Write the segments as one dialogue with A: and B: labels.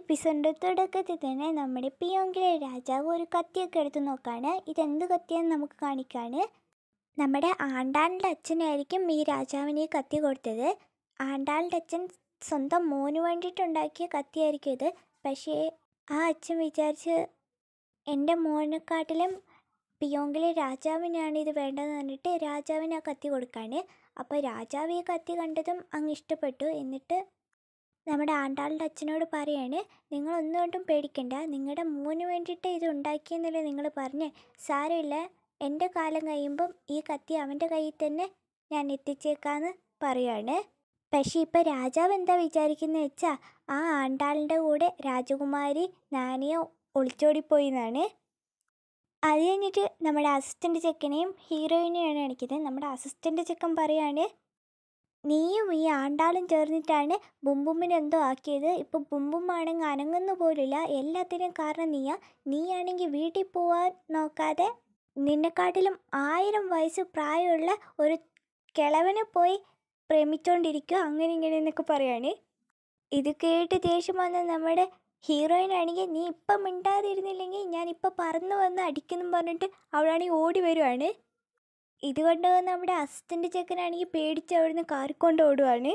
A: എപ്പിസോഡിൻ്റെ തുടക്കത്തിൽ തന്നെ നമ്മുടെ പിയോങ്കിലെ രാജാവ് ഒരു കത്തിയൊക്കെ എടുത്ത് നോക്കാണ് ഇതെന്ത് കത്തിയെന്ന് നമുക്ക് കാണിക്കാണ് നമ്മുടെ ആണ്ടാളിൻ്റെ അച്ഛനായിരിക്കും ഈ രാജാവിന് ഈ കത്തി കൊടുത്തത് ആണ്ടാളിൻ്റെ അച്ഛൻ സ്വന്തം മോന് വേണ്ടിയിട്ടുണ്ടാക്കിയ കത്തിയായിരിക്കും ഇത് പക്ഷേ ആ അച്ഛൻ വിചാരിച്ച് എൻ്റെ മോനെക്കാട്ടിലും പിയോങ്കിലെ രാജാവിനാണ് ഇത് വേണ്ടതെന്ന് പറഞ്ഞിട്ട് രാജാവിന് ആ കത്തി കൊടുക്കാണ് അപ്പോൾ രാജാവ് ഈ കത്തി കണ്ടതും അങ്ങ് ഇഷ്ടപ്പെട്ടു എന്നിട്ട് നമ്മുടെ ആണ്ടാളുടെ അച്ഛനോട് പറയാണ് നിങ്ങൾ ഒന്നുകൊണ്ടും പേടിക്കണ്ട നിങ്ങളുടെ മോന് വേണ്ടിയിട്ട് ഇത് ഉണ്ടാക്കിയെന്നല്ലേ നിങ്ങൾ പറഞ്ഞ് സാരമില്ല എൻ്റെ കാലം കഴിയുമ്പം ഈ കത്തി അവൻ്റെ കയ്യിൽ തന്നെ ഞാൻ എത്തിച്ചേക്കാന്ന് പറയാണ് പക്ഷേ ഇപ്പം രാജാവ് എന്താ വിചാരിക്കുന്നത് വെച്ചാൽ ആ ആണ്ടാളിൻ്റെ കൂടെ രാജകുമാരി നാനിയെ ഒളിച്ചോടിപ്പോയി എന്നാണ് അത് കഴിഞ്ഞിട്ട് നമ്മുടെ അസിസ്റ്റൻ്റ് ചെക്കനെയും ഹീറോയിനെയാണ് കാണിക്കുന്നത് നമ്മുടെ അസിസ്റ്റൻ്റ് ചെക്കൻ പറയാണ് നീയും ഈ ആണ്ടാളും ചേർന്നിട്ടാണ് ബുംബുമ്മിനെ എന്തോ ആക്കിയത് ഇപ്പോൾ ബുംബുമാണെങ്കിൽ അനങ്ങുന്നു പോലില്ല എല്ലാത്തിനും കാരണം നീയാ നീയാണെങ്കിൽ വീട്ടിൽ പോവാൻ നോക്കാതെ നിന്നെക്കാട്ടിലും ആയിരം വയസ്സ് പ്രായമുള്ള ഒരു കിളവന് പോയി പ്രേമിച്ചോണ്ടിരിക്കുക അങ്ങനെ ഇങ്ങനെ എന്നൊക്കെ പറയാണ് ഇത് കേട്ട് ദേഷ്യം വന്ന നമ്മുടെ ഹീറോയിൻ ആണെങ്കിൽ നീ ഇപ്പം മിണ്ടാതിരുന്നില്ലെങ്കിൽ ഞാൻ ഇപ്പം പറന്നു വന്ന് അടിക്കുന്നു പറഞ്ഞിട്ട് അവളാണെങ്കിൽ ഓടി വരുവാണ് ഇതുകൊണ്ട് നമ്മുടെ അസിസ്റ്റൻ്റ് ചെക്കനാണെങ്കിൽ പേടിച്ച് അവിടുന്ന് കാറിക്കൊണ്ട് ഓടുവാണ്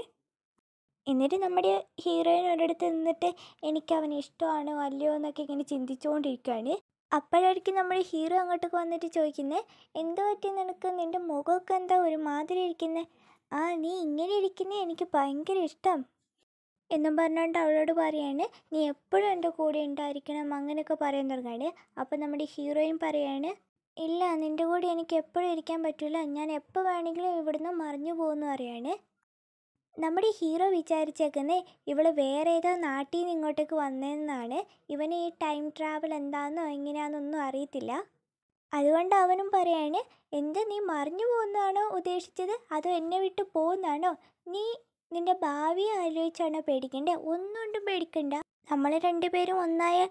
A: എന്നിട്ട് നമ്മുടെ ഹീറോയിൻ ഒരിടത്ത് നിന്നിട്ട് എനിക്ക് അവനെ ഇഷ്ടമാണോ അല്ലയോ എന്നൊക്കെ ഇങ്ങനെ ചിന്തിച്ചുകൊണ്ടിരിക്കുകയാണ് അപ്പോഴായിരിക്കും നമ്മുടെ ഹീറോ അങ്ങോട്ടേക്ക് വന്നിട്ട് ചോദിക്കുന്നത് എന്തോ പറ്റി നിനക്ക് നിൻ്റെ മുഖമൊക്കെ എന്താ ഒരുമാതിരി ഇരിക്കുന്നത് ആ നീ ഇങ്ങനെ ഇരിക്കുന്നത് എനിക്ക് ഭയങ്കര ഇഷ്ടം എന്നും പറഞ്ഞുകൊണ്ട് അവളോട് പറയാണ് നീ എപ്പോഴും എൻ്റെ കൂടെ ഉണ്ടായിരിക്കണം അങ്ങനെയൊക്കെ പറയാൻ തുടങ്ങാണ് അപ്പോൾ നമ്മുടെ ഹീറോയിൻ പറയാണ് ഇല്ല നിൻ്റെ കൂടെ എനിക്ക് എപ്പോഴും ഇരിക്കാൻ പറ്റില്ല ഞാൻ എപ്പോൾ വേണമെങ്കിലും ഇവിടുന്ന് മറിഞ്ഞു പോകുന്നു അറിയാണ് നമ്മുടെ ഹീറോ വിചാരിച്ചേക്കുന്നത് ഇവൾ വേറെ ഏതോ നാട്ടിൽ നിന്ന് ഇങ്ങോട്ടേക്ക് വന്നതെന്നാണ് ഇവന് ഈ ടൈം ട്രാവൽ എന്താണെന്നോ എങ്ങനെയാണെന്നൊന്നും അറിയത്തില്ല അതുകൊണ്ട് അവനും പറയാണ് എന്ത് നീ മറിഞ്ഞു പോകുന്നതാണോ ഉദ്ദേശിച്ചത് അതോ എന്നെ വിട്ട് പോകുന്നതാണോ നീ നിൻ്റെ ഭാവിയെ ആലോചിച്ചാണോ പേടിക്കേണ്ടത് ഒന്നുകൊണ്ടും പേടിക്കണ്ട നമ്മൾ രണ്ടുപേരും ഒന്നായാൽ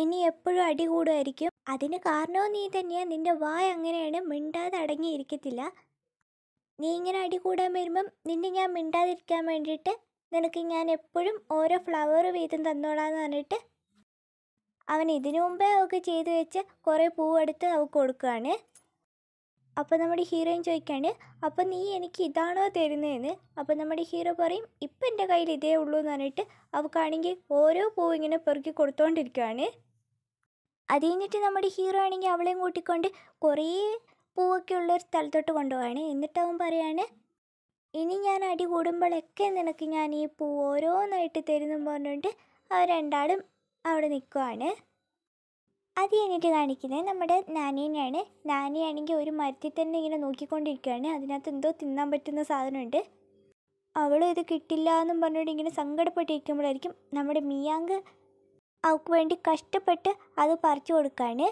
A: ഇനി എപ്പോഴും അടി കൂടുമായിരിക്കും അതിന് കാരണവും നീ തന്നെയാ നിന്റെ വായ അങ്ങനെയാണ് മിണ്ടാതെ അടങ്ങിയിരിക്കത്തില്ല നീ ഇങ്ങനെ അടി കൂടാൻ വരുമ്പം നിന്നെ ഞാൻ മിണ്ടാതിരിക്കാൻ വേണ്ടിയിട്ട് നിനക്ക് ഞാൻ എപ്പോഴും ഓരോ ഫ്ലവർ വീതം തന്നോളാന്ന് പറഞ്ഞിട്ട് അവൻ ഇതിനു മുമ്പേ അവൾക്ക് ചെയ്തു വെച്ച് കുറേ പൂവെടുത്ത് അവൾക്ക് കൊടുക്കുകയാണ് അപ്പോൾ നമ്മുടെ ഹീറോയും ചോദിക്കാണ്ട് അപ്പോൾ നീ എനിക്ക് ഇതാണോ തരുന്നതെന്ന് അപ്പോൾ നമ്മുടെ ഹീറോ പറയും ഇപ്പം എൻ്റെ കയ്യിൽ ഇതേ ഉള്ളൂ എന്ന് പറഞ്ഞിട്ട് അവൾക്കാണെങ്കിൽ ഓരോ പൂവ് ഇങ്ങനെ പെറുക്കി കൊടുത്തുകൊണ്ടിരിക്കുകയാണ് അത് കഴിഞ്ഞിട്ട് നമ്മുടെ ഹീറോ ആണെങ്കിൽ അവളെയും കൂട്ടിക്കൊണ്ട് കുറേ പൂവൊക്കെ ഉള്ളൊരു സ്ഥലത്തോട്ട് കൊണ്ടുപോവാണ് എന്നിട്ട് അവൻ പറയാണ് ഇനി ഞാൻ അടി കൂടുമ്പോഴൊക്കെ നിനക്ക് ഞാൻ ഈ പൂ ഓരോന്നായിട്ട് തരുന്നു പറഞ്ഞുകൊണ്ട് അവർ രണ്ടാളും അവിടെ നിൽക്കുവാണ് അത് കഴിഞ്ഞിട്ട് കാണിക്കുന്നത് നമ്മുടെ നാനീനെയാണ് നാനിയാണെങ്കിൽ ഒരു മരത്തിൽ തന്നെ ഇങ്ങനെ നോക്കിക്കൊണ്ടിരിക്കുകയാണ് അതിനകത്ത് എന്തോ തിന്നാൻ പറ്റുന്ന സാധനമുണ്ട് അവളും ഇത് കിട്ടില്ല എന്നും പറഞ്ഞുകൊണ്ട് ഇങ്ങനെ സങ്കടപ്പെട്ടിരിക്കുമ്പോഴായിരിക്കും നമ്മുടെ മിയാങ്ക് അവൾക്ക് വേണ്ടി കഷ്ടപ്പെട്ട് അത് പറിച്ചു കൊടുക്കുകയാണ്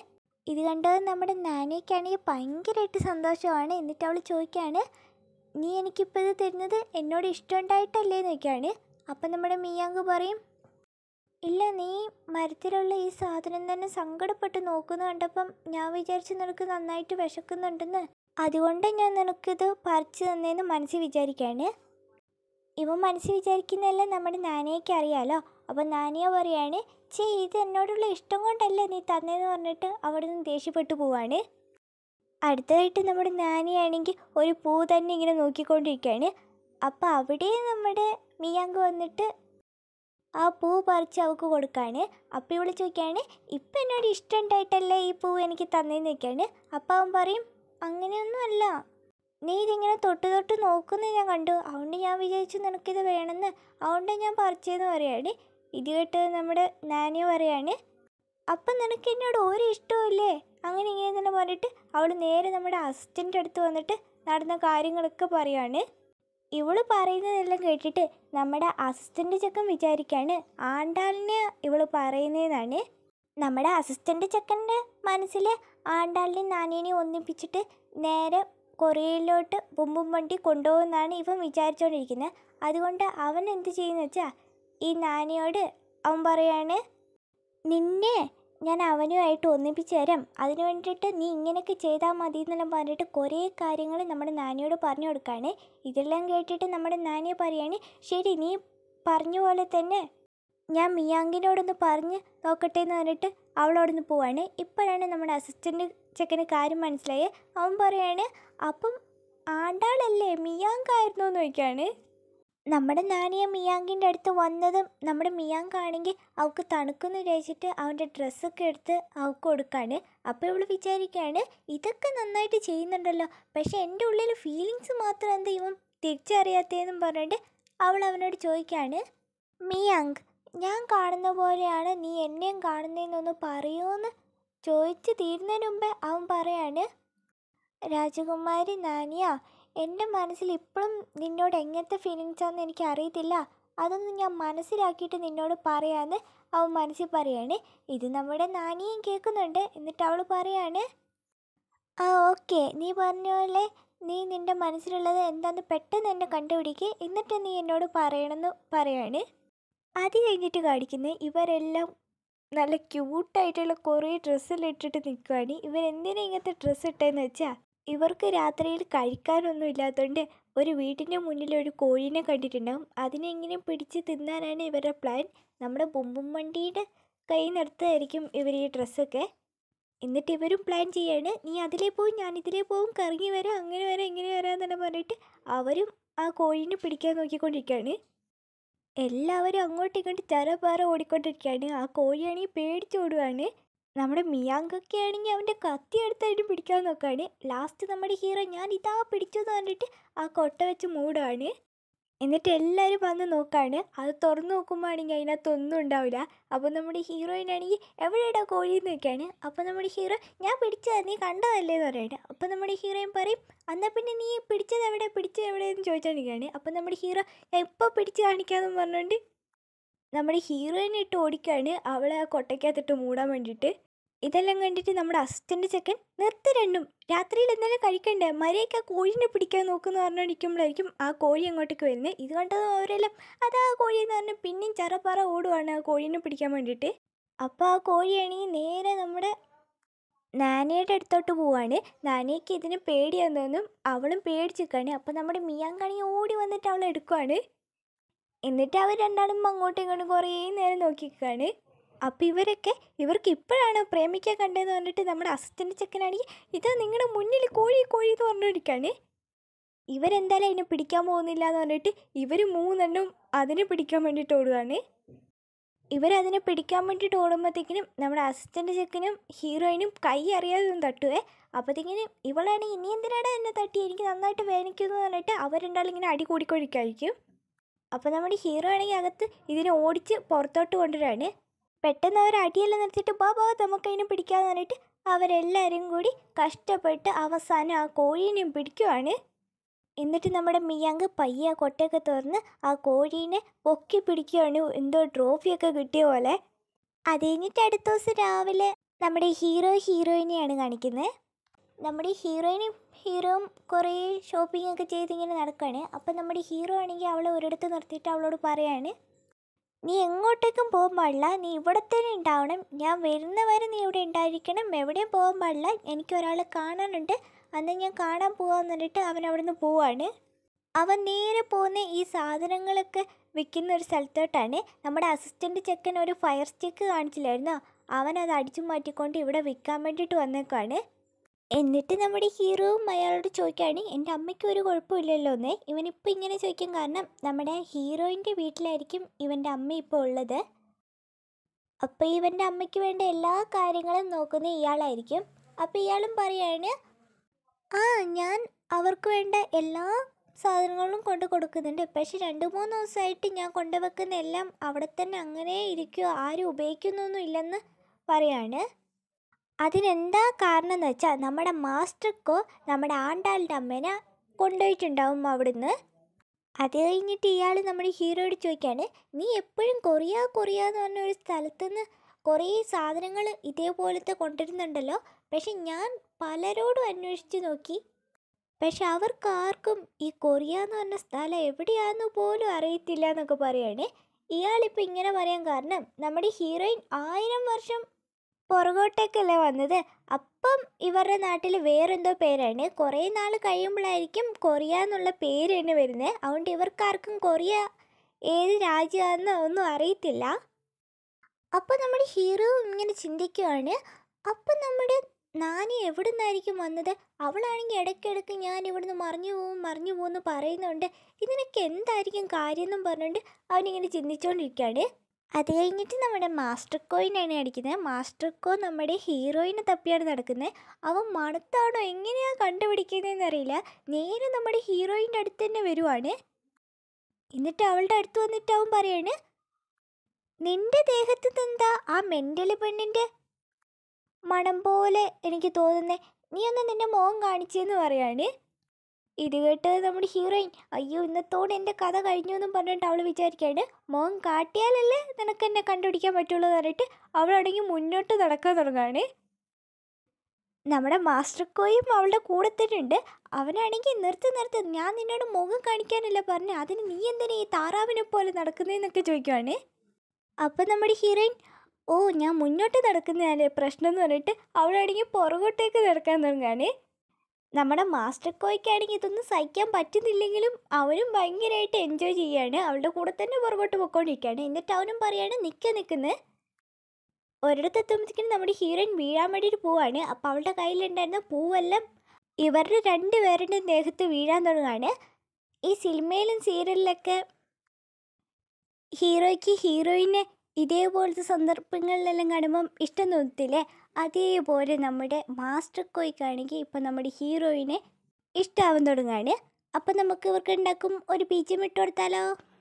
A: ഇത് കണ്ടത് നമ്മുടെ നാനയ്ക്കാണെങ്കിൽ ഭയങ്കരമായിട്ട് സന്തോഷമാണ് എന്നിട്ട് അവൾ ചോദിക്കുകയാണ് നീ എനിക്കിപ്പോൾ ഇത് തരുന്നത് എന്നോട് ഇഷ്ടമുണ്ടായിട്ടല്ലേ എന്ന് ചോദിക്കുകയാണ് അപ്പം നമ്മുടെ മിയാങ്ക് പറയും ഇല്ല നീ മരത്തിലുള്ള ഈ സാധനം തന്നെ സങ്കടപ്പെട്ട് നോക്കുന്ന കണ്ടപ്പം ഞാൻ വിചാരിച്ചു നിനക്ക് നന്നായിട്ട് വിശക്കുന്നുണ്ടെന്ന് അതുകൊണ്ട് ഞാൻ നിനക്കിത് പറിച്ചു തന്നേന്ന് മനസ്സിൽ വിചാരിക്കാണ് ഇവ മനസ്സിൽ വിചാരിക്കുന്നതെല്ലാം നമ്മുടെ നാനയ്ക്ക് അറിയാലോ അപ്പോൾ നാനിയ പറയാണ് ചേ ഇത് എന്നോടുള്ള ഇഷ്ടം കൊണ്ടല്ലേ നീ തന്നേന്ന് പറഞ്ഞിട്ട് അവിടെ നിന്ന് ദേഷ്യപ്പെട്ടു പോവാണ് അടുത്തതായിട്ട് നമ്മുടെ നാനിയാണെങ്കിൽ ഒരു പൂ തന്നെ ഇങ്ങനെ നോക്കിക്കൊണ്ടിരിക്കുകയാണ് അപ്പോൾ അവിടെ നമ്മുടെ മിയാങ്ക് വന്നിട്ട് ആ പൂ പറിച്ച് അവൾക്ക് കൊടുക്കുകയാണ് അപ്പം ഇവൾ ചോദിക്കുകയാണ് ഇപ്പം എന്നോട് ഇഷ്ടം ഉണ്ടായിട്ടല്ലേ ഈ പൂ എനിക്ക് തന്നേന്ന് നിൽക്കുകയാണ് അപ്പം അവൻ പറയും അങ്ങനെയൊന്നും അല്ല നീ ഇതിങ്ങനെ തൊട്ട് തൊട്ട് നോക്കുന്നത് ഞാൻ കണ്ടു അതുകൊണ്ട് ഞാൻ വിചാരിച്ചു നിനക്കിത് വേണമെന്ന് അതുകൊണ്ട് ഞാൻ പറിച്ചതെന്ന് പറയാണ് ഇത് കേട്ട് നമ്മുടെ നാനി പറയാണ് അപ്പം നിനക്ക് എന്നോട് ഒരു ഇഷ്ടമില്ലേ അങ്ങനെ ഇങ്ങനെ തന്നെ പറഞ്ഞിട്ട് അവൾ നേരെ നമ്മുടെ അസിസ്റ്റൻ്റ് അടുത്ത് വന്നിട്ട് നടന്ന കാര്യങ്ങളൊക്കെ പറയാണ് ഇവള് പറയുന്നതെല്ലാം കേട്ടിട്ട് നമ്മുടെ അസിസ്റ്റൻ്റ് ചെക്കൻ വിചാരിക്കാണ് ആണ്ടാളിന് ഇവള് പറയുന്നതെന്നാണ് നമ്മുടെ അസിസ്റ്റൻ്റ് ചെക്കൻ്റെ മനസ്സിൽ ആണ്ടാളിനെ നാനേനെ ഒന്നിപ്പിച്ചിട്ട് നേരെ കൊറിയയിലോട്ട് ബൊമ്പും വണ്ടി കൊണ്ടുപോകുമെന്നാണ് ഇവൻ വിചാരിച്ചുകൊണ്ടിരിക്കുന്നത് അതുകൊണ്ട് അവൻ എന്ത് ചെയ്യുന്നു വെച്ചാൽ ഈ നാനിയോട് അവൻ പറയാണ് നിന്നെ ഞാൻ അവനുമായിട്ട് ഒന്നിപ്പിച്ച് തരാം അതിന് വേണ്ടിയിട്ട് നീ ഇങ്ങനെയൊക്കെ ചെയ്താൽ മതി എന്നെല്ലാം പറഞ്ഞിട്ട് കുറേ കാര്യങ്ങൾ നമ്മുടെ നാനിയോട് പറഞ്ഞു കൊടുക്കുകയാണ് ഇതെല്ലാം കേട്ടിട്ട് നമ്മുടെ നാനിയെ പറയാണ് ശരി നീ പറഞ്ഞ പോലെ തന്നെ ഞാൻ മിയാങ്കിനോടൊന്ന് പറഞ്ഞ് നോക്കട്ടെ എന്ന് പറഞ്ഞിട്ട് അവളോടൊന്ന് പോവാണ് ഇപ്പോഴാണ് നമ്മുടെ അസിസ്റ്റൻ്റ് ചെക്കന് കാര്യം മനസ്സിലായത് അവൻ പറയാണ് അപ്പം ആണ്ടാളല്ലേ മിയാങ്കായിരുന്നു എന്ന് ചോദിക്കുകയാണ് നമ്മുടെ നാനിയ മിയാങ്കിൻ്റെ അടുത്ത് വന്നതും നമ്മുടെ ആണെങ്കിൽ അവൾക്ക് തണുക്കുന്നു രചിച്ചിട്ട് അവൻ്റെ ഡ്രസ്സൊക്കെ എടുത്ത് അവൾക്ക് കൊടുക്കാണ് അപ്പോൾ ഇവൾ വിചാരിക്കുകയാണ് ഇതൊക്കെ നന്നായിട്ട് ചെയ്യുന്നുണ്ടല്ലോ പക്ഷേ എൻ്റെ ഉള്ളിൽ ഫീലിങ്സ് മാത്രം എന്താ ഇവൻ തിരിച്ചറിയാത്തതെന്നും പറഞ്ഞിട്ട് അവൾ അവനോട് ചോദിക്കുകയാണ് മിയാങ്ക് ഞാൻ കാണുന്ന പോലെയാണ് നീ എന്നെയും കാണുന്നതെന്നൊന്ന് പറയുമെന്ന് ചോദിച്ച് തീരുന്നതിന് മുമ്പേ അവൻ പറയാണ് രാജകുമാരി നാനിയ എൻ്റെ മനസ്സിൽ ഇപ്പോഴും നിന്നോട് എങ്ങനത്തെ ആണെന്ന് എനിക്ക് അറിയത്തില്ല അതൊന്നും ഞാൻ മനസ്സിലാക്കിയിട്ട് നിന്നോട് പറയാന്ന് അവൻ മനസ്സിൽ പറയാണ് ഇത് നമ്മുടെ നാനിയും കേൾക്കുന്നുണ്ട് എന്നിട്ട് അവൾ പറയാണ് ആ ഓക്കെ നീ പറഞ്ഞ പോലെ നീ നിൻ്റെ മനസ്സിലുള്ളത് എന്താണെന്ന് പെട്ടെന്ന് എന്നെ കണ്ടുപിടിക്ക് എന്നിട്ട് നീ എന്നോട് പറയണമെന്ന് പറയാണ് അത് കഴിഞ്ഞിട്ട് കാണിക്കുന്നത് ഇവരെല്ലാം നല്ല ക്യൂട്ടായിട്ടുള്ള കുറേ ഡ്രസ്സെല്ലാം ഇട്ടിട്ട് നിൽക്കുകയാണ് ഇവരെന്തിനാ ഇങ്ങനത്തെ ഡ്രസ്സ് ഇട്ടതെന്ന് വെച്ചാൽ ഇവർക്ക് രാത്രിയിൽ കഴിക്കാനൊന്നും ഇല്ലാത്തതുകൊണ്ട് ഒരു വീട്ടിൻ്റെ മുന്നിൽ ഒരു കോഴീനെ കണ്ടിട്ടുണ്ടാകും അതിനെ ഇങ്ങനെ പിടിച്ച് തിന്നാനാണ് ഇവരുടെ പ്ലാൻ നമ്മുടെ ബുമ്പും വണ്ടിയുടെ കൈ നിർത്തായിരിക്കും ഇവർ ഈ ഡ്രസ്സൊക്കെ എന്നിട്ട് ഇവരും പ്ലാൻ ചെയ്യാണ് നീ അതിലേ പോവും ഞാൻ ഇതിലേ പോവും കറങ്ങി വരാം അങ്ങനെ വരാം ഇങ്ങനെ വരാം എന്നല്ല പറഞ്ഞിട്ട് അവരും ആ കോഴീനെ പിടിക്കാൻ നോക്കിക്കൊണ്ടിരിക്കുകയാണ് എല്ലാവരും അങ്ങോട്ടും ഇങ്ങോട്ടും ചറ ഓടിക്കൊണ്ടിരിക്കുകയാണ് ആ കോഴിയാണെങ്കിൽ പേടിച്ചോടുകയാണ് നമ്മുടെ മിയാങ്കൊക്കെ ആണെങ്കിൽ അവൻ്റെ കത്തി എടുത്തായിട്ട് പിടിക്കാൻ നോക്കുകയാണ് ലാസ്റ്റ് നമ്മുടെ ഹീറോ ഞാൻ ഇതാ പിടിച്ചെന്ന് പറഞ്ഞിട്ട് ആ കൊട്ട വെച്ച് മൂടാണ് എന്നിട്ട് എല്ലാവരും വന്ന് നോക്കുകയാണ് അത് തുറന്നു നോക്കുമ്പോൾ ആണെങ്കിൽ അതിനകത്തൊന്നും ഉണ്ടാവില്ല അപ്പോൾ നമ്മുടെ ഹീറോയിനാണെങ്കിൽ എവിടെയാ കോഴി എന്ന് വെക്കാണ് അപ്പോൾ നമ്മുടെ ഹീറോ ഞാൻ പിടിച്ചത് നീ കണ്ടതല്ലേ എന്ന് പറയുന്നത് അപ്പോൾ നമ്മുടെ ഹീറോയും പറയും എന്നാൽ പിന്നെ നീ പിടിച്ചത് എവിടെ പിടിച്ചത് എവിടെയെന്ന് എന്ന് അപ്പോൾ നമ്മുടെ ഹീറോ ഞാൻ ഇപ്പോൾ പിടിച്ച് കാണിക്കാമെന്ന് പറഞ്ഞുകൊണ്ട് നമ്മുടെ ഹീറോയിനെ ഇട്ട് ഓടിക്കാണ് അവളെ ആ കൊട്ടയ്ക്കകത്തിട്ട് മൂടാൻ വേണ്ടിയിട്ട് ഇതെല്ലാം കണ്ടിട്ട് നമ്മുടെ അസിസ്റ്റൻ്റ് ചെക്കൻ നിർത്തി രണ്ടും രാത്രിയിൽ എന്തെങ്കിലും കഴിക്കണ്ടേ മരയൊക്കെ ആ കോഴിനെ പിടിക്കാൻ നോക്കുമെന്ന് പറഞ്ഞു നിൽക്കുമ്പോഴായിരിക്കും ആ കോഴി അങ്ങോട്ടേക്ക് വരുന്നത് ഇത് കണ്ടത് അവരെല്ലാം അതാ കോഴി എന്ന് പറഞ്ഞാൽ പിന്നെയും ചറപ്പാറ ഓടുവാണ് ആ കോഴീനെ പിടിക്കാൻ വേണ്ടിയിട്ട് അപ്പോൾ ആ കോഴിയാണെങ്കിൽ നേരെ നമ്മുടെ നാനയുടെ അടുത്തോട്ട് പോവാണ് നാനയ്ക്ക് ഇതിന് പേടിയാണെന്നും അവളും പേടിച്ചിരിക്കുകയാണ് അപ്പോൾ നമ്മുടെ മിയാങ്കണി ഓടി വന്നിട്ട് അവളെടുക്കുവാണ് എന്നിട്ട് അവർ രണ്ടാളും അങ്ങോട്ടും ഇങ്ങോട്ടും കുറേ നേരം നോക്കിക്കാണ് അപ്പം ഇവരൊക്കെ ഇവർക്ക് ഇപ്പോഴാണ് പ്രേമിക്കാൻ കണ്ടതെന്ന് പറഞ്ഞിട്ട് നമ്മുടെ അസിസ്റ്റൻ്റ് ചെക്കനാണെങ്കിൽ ഇത് നിങ്ങളുടെ മുന്നിൽ കോഴി കോഴി എന്ന് പറഞ്ഞിരിക്കുകയാണ് ഇവരെന്തായാലും അതിനെ പിടിക്കാൻ പോകുന്നില്ല എന്ന് പറഞ്ഞിട്ട് ഇവർ മൂന്നെണ്ണം അതിനെ പിടിക്കാൻ വേണ്ടിയിട്ട് ഓടുകയാണ് ഇവരതിനെ പിടിക്കാൻ വേണ്ടിയിട്ട് ഓടുമ്പോഴത്തേക്കിനും നമ്മുടെ അസിസ്റ്റൻ്റ് ചെക്കനും ഹീറോയിനും കൈ അറിയാതെ ഒന്ന് തട്ടുവേ അപ്പോഴത്തേക്കിനും ഇവളാണെങ്കിൽ ഇനി എന്തിനാണ് എന്നെ തട്ടി എനിക്ക് നന്നായിട്ട് വേദനിക്കുന്നു പറഞ്ഞിട്ട് അവരെന്തായാലും ഇങ്ങനെ അടി കൂടിക്കൊഴിക്കായിരിക്കും അപ്പോൾ നമ്മുടെ ഹീറോ ആണെങ്കിൽ അകത്ത് ഇതിനെ ഓടിച്ച് പുറത്തോട്ട് കൊണ്ടുവരാണ് പെട്ടെന്ന് അവർ അടിയെല്ലാം നിർത്തിയിട്ട് ബാ ബാ നമുക്ക് അതിനെ പിടിക്കാമെന്ന് പറഞ്ഞിട്ട് അവരെല്ലാവരും കൂടി കഷ്ടപ്പെട്ട് അവസാനം ആ കോഴീനെയും പിടിക്കുവാണ് എന്നിട്ട് നമ്മുടെ മിയാങ്ക് പയ്യ കൊട്ടയൊക്കെ തുറന്ന് ആ കോഴീനെ പൊക്കി പിടിക്കുകയാണ് എന്തോ ട്രോഫിയൊക്കെ കിട്ടിയ പോലെ അത് കഴിഞ്ഞിട്ട് അടുത്ത ദിവസം രാവിലെ നമ്മുടെ ഹീറോ ഹീറോയിനെയാണ് കാണിക്കുന്നത് നമ്മുടെ ഹീറോയിനും ഹീറോയും കുറേ ഷോപ്പിംഗ് ഒക്കെ ചെയ്ത് ഇങ്ങനെ നടക്കുകയാണ് അപ്പം നമ്മുടെ ഹീറോ ആണെങ്കിൽ അവളെ ഒരിടത്ത് നിർത്തിയിട്ട് അവളോട് പറയാണ് നീ എങ്ങോട്ടേക്കും പോകാൻ പാടില്ല നീ ഇവിടെ തന്നെ ഉണ്ടാവണം ഞാൻ വരുന്നവരെ നീ ഇവിടെ ഉണ്ടായിരിക്കണം എവിടെയും പോകാൻ പാടില്ല എനിക്ക് ഒരാളെ കാണാനുണ്ട് അന്ന് ഞാൻ കാണാൻ പോകാമെന്ന് പറഞ്ഞിട്ട് അവൻ അവിടെ നിന്ന് പോവാണ് അവൻ നേരെ പോകുന്ന ഈ സാധനങ്ങളൊക്കെ വിൽക്കുന്ന ഒരു സ്ഥലത്തോട്ടാണ് നമ്മുടെ അസിസ്റ്റൻ്റ് ചെക്കൻ ഒരു ഫയർ സ്റ്റിക്ക് കാണിച്ചില്ലായിരുന്നോ അവൻ അത് അടിച്ചു മാറ്റിക്കൊണ്ട് ഇവിടെ വിൽക്കാൻ വേണ്ടിയിട്ട് വന്നേക്കാണ് എന്നിട്ട് നമ്മുടെ ഹീറോവും അയാളോട് ചോദിക്കുകയാണ് എൻ്റെ അമ്മയ്ക്ക് ഒരു കുഴപ്പമില്ലല്ലോ എന്ന് ഇവനിപ്പോൾ ഇങ്ങനെ ചോദിക്കും കാരണം നമ്മുടെ ഹീറോയിൻ്റെ വീട്ടിലായിരിക്കും ഇവൻ്റെ അമ്മ ഇപ്പോൾ ഉള്ളത് അപ്പോൾ ഇവൻ്റെ അമ്മയ്ക്ക് വേണ്ട എല്ലാ കാര്യങ്ങളും നോക്കുന്ന ഇയാളായിരിക്കും അപ്പോൾ ഇയാളും പറയാണ് ആ ഞാൻ അവർക്ക് വേണ്ട എല്ലാ സാധനങ്ങളും കൊണ്ട് കൊടുക്കുന്നുണ്ട് പക്ഷെ രണ്ട് മൂന്ന് ദിവസമായിട്ട് ഞാൻ കൊണ്ടുവെക്കുന്ന എല്ലാം അവിടെ തന്നെ അങ്ങനെ ഇരിക്കുക ആരും ഉപയോഗിക്കുന്നൊന്നും ഇല്ലെന്ന് പറയാണ് അതിനെന്താ കാരണം എന്ന് വെച്ചാൽ നമ്മുടെ മാസ്റ്റർക്കോ നമ്മുടെ ആണ്ടാളിൻ്റെ അമ്മേനെ കൊണ്ടുപോയിട്ടുണ്ടാവും അവിടുന്ന് അത് കഴിഞ്ഞിട്ട് ഇയാൾ നമ്മുടെ ഹീറോയോട് ചോദിക്കുകയാണ് നീ എപ്പോഴും കൊറിയ കൊറിയ എന്ന് പറഞ്ഞ ഒരു നിന്ന് കുറേ സാധനങ്ങൾ ഇതേപോലത്തെ കൊണ്ടുവരുന്നുണ്ടല്ലോ പക്ഷെ ഞാൻ പലരോടും അന്വേഷിച്ച് നോക്കി പക്ഷെ അവർക്ക് ആർക്കും ഈ കൊറിയ എന്ന് പറഞ്ഞ സ്ഥലം എവിടെയാണെന്ന് പോലും അറിയത്തില്ല എന്നൊക്കെ പറയുകയാണ് ഇയാളിപ്പോൾ ഇങ്ങനെ പറയാൻ കാരണം നമ്മുടെ ഹീറോയിൻ ആയിരം വർഷം പുറകോട്ടേക്കല്ലേ വന്നത് അപ്പം ഇവരുടെ നാട്ടിൽ വേറെന്തോ പേരാണ് കുറേ നാൾ കഴിയുമ്പോഴായിരിക്കും കൊറിയ എന്നുള്ള പേരാണ് വരുന്നത് അതുകൊണ്ട് ഇവർക്കാർക്കും കൊറിയ ഏത് രാജ്യമാണെന്ന് ഒന്നും അറിയത്തില്ല അപ്പം നമ്മുടെ ഹീറോ ഇങ്ങനെ ചിന്തിക്കുകയാണ് അപ്പം നമ്മുടെ നാനി എവിടെ നിന്നായിരിക്കും വന്നത് അവളാണെങ്കിൽ ഇടയ്ക്കിടയ്ക്ക് ഞാൻ ഇവിടുന്ന് മറിഞ്ഞു പോകും മറിഞ്ഞു പോകുമെന്ന് പറയുന്നുണ്ട് ഇതിനൊക്കെ എന്തായിരിക്കും കാര്യമെന്നും പറഞ്ഞുകൊണ്ട് അവനിങ്ങനെ ചിന്തിച്ചുകൊണ്ടിരിക്കുകയാണ് അത് കഴിഞ്ഞിട്ട് നമ്മുടെ മാസ്റ്റർ കോയിനാണ് അടിക്കുന്നത് മാസ്റ്റർ കോ നമ്മുടെ ഹീറോയിനെ തപ്പിയാണ് നടക്കുന്നത് അവൻ മണത്താണോ എങ്ങനെയാണ് കണ്ടുപിടിക്കുന്നതെന്ന് അറിയില്ല നേരെ നമ്മുടെ ഹീറോയിൻ്റെ അടുത്ത് തന്നെ വരുവാണ് എന്നിട്ട് അവളുടെ അടുത്ത് വന്നിട്ട് അവൻ പറയാണ് നിന്റെ ദേഹത്ത് നിന്നെന്താ ആ മെൻ്റൽ പെണ്ണിൻ്റെ മണം പോലെ എനിക്ക് തോന്നുന്നേ നീ ഒന്ന് നിന്റെ മോൻ കാണിച്ചെന്ന് പറയാണ് ഇത് കേട്ട് നമ്മുടെ ഹീറോയിൻ അയ്യോ ഇന്നത്തോടെ എൻ്റെ കഥ കഴിഞ്ഞു എന്നും പറഞ്ഞിട്ട് അവൾ വിചാരിക്കുകയാണ് മോൻ കാട്ടിയാലല്ലേ നിനക്ക് എന്നെ കണ്ടുപിടിക്കാൻ പറ്റുള്ളൂ പറഞ്ഞിട്ട് അവളടങ്ങി മുന്നോട്ട് നടക്കാൻ തുടങ്ങുകയാണ് നമ്മുടെ മാസ്റ്റർ കോയും അവളുടെ കൂടെ ഉണ്ട് അവനാണെങ്കിൽ നിർത്തി നിർത്തി ഞാൻ നിന്നോട് മുഖം കാണിക്കാനല്ല പറഞ്ഞു അതിന് നീ എന്തിനാ ഈ താറാവിനെ പോലെ നടക്കുന്നതെന്നൊക്കെ ചോദിക്കുവാണ് അപ്പം നമ്മുടെ ഹീറോയിൻ ഓ ഞാൻ മുന്നോട്ട് നടക്കുന്നതാണ് പ്രശ്നം എന്ന് പറഞ്ഞിട്ട് അവളാണെങ്കിൽ പുറകോട്ടേക്ക് നടക്കാൻ തുടങ്ങുകയാണ് നമ്മുടെ മാസ്റ്റർ കോയ്ക്കാണെങ്കിൽ ഇതൊന്നും സഹിക്കാൻ പറ്റുന്നില്ലെങ്കിലും അവനും ഭയങ്കരമായിട്ട് എൻജോയ് ചെയ്യാണ് അവളുടെ കൂടെ തന്നെ പുറകോട്ട് പോയിക്കൊണ്ടിരിക്കുകയാണ് എന്നിട്ട് അവനും പറയാണ് നിൽക്ക നിൽക്കുന്നത് ഒരിടത്ത് എത്തുമ്പോഴത്തേക്കും നമ്മുടെ ഹീറോയിൻ വീഴാൻ വേണ്ടിയിട്ട് പോവാണ് അപ്പോൾ അവളുടെ കയ്യിലുണ്ടായിരുന്ന പൂവെല്ലാം ഇവരുടെ രണ്ട് പേരുടെ ദേഹത്ത് വീഴാൻ തുടങ്ങുകയാണ് ഈ സിനിമയിലും സീരിയലിലൊക്കെ ഹീറോയ്ക്ക് ഹീറോയിനെ ഇതേപോലത്തെ സന്ദർഭങ്ങളിലെല്ലാം കാണുമ്പം ഇഷ്ടം തോന്നത്തില്ലേ അതേപോലെ നമ്മുടെ മാസ്റ്റർ കോയ്ക്കാണെങ്കിൽ ഇപ്പം നമ്മുടെ ഹീറോയിനെ ഇഷ്ടമാവാൻ തുടങ്ങുകയാണ് അപ്പോൾ നമുക്ക് ഇവർക്ക് ഉണ്ടാക്കും ഒരു പീച്ചും ഇട്ട് കൊടുത്താലോ